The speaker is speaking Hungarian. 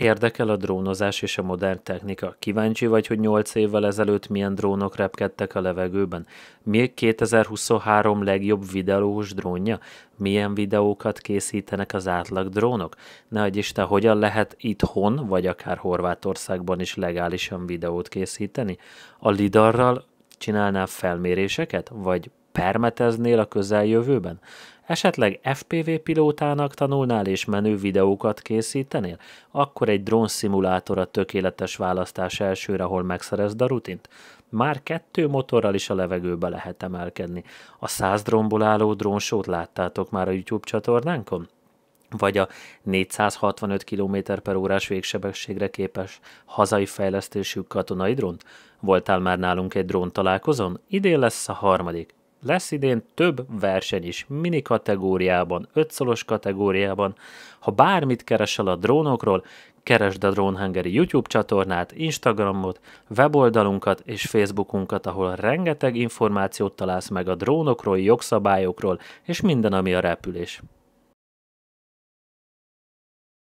Érdekel a drónozás és a modern technika. Kíváncsi vagy, hogy 8 évvel ezelőtt milyen drónok repkedtek a levegőben? Mi 2023 legjobb videós drónja? Milyen videókat készítenek az átlag drónok? Ne adj Isten, hogyan lehet itthon, vagy akár Horvátországban is legálisan videót készíteni? A lidarral csinálnál felméréseket, vagy permeteznél a közeljövőben? Esetleg FPV pilótának tanulnál és menő videókat készítenél? Akkor egy drón szimulátor a tökéletes választás elsőre, ahol megszerezd a rutint. Már kettő motorral is a levegőbe lehet emelkedni. A száz drónból álló drónsót láttátok már a YouTube csatornánkon? vagy a 465 km per órás végsebességre képes hazai fejlesztésű katonai drónt? Voltál már nálunk egy drón találkozón? Idén lesz a harmadik. Lesz idén több verseny is, mini kategóriában, ötszoros kategóriában. Ha bármit keresel a drónokról, keresd a Drone Hungary YouTube csatornát, Instagramot, weboldalunkat és Facebookunkat, ahol rengeteg információt találsz meg a drónokról, jogszabályokról és minden, ami a repülés.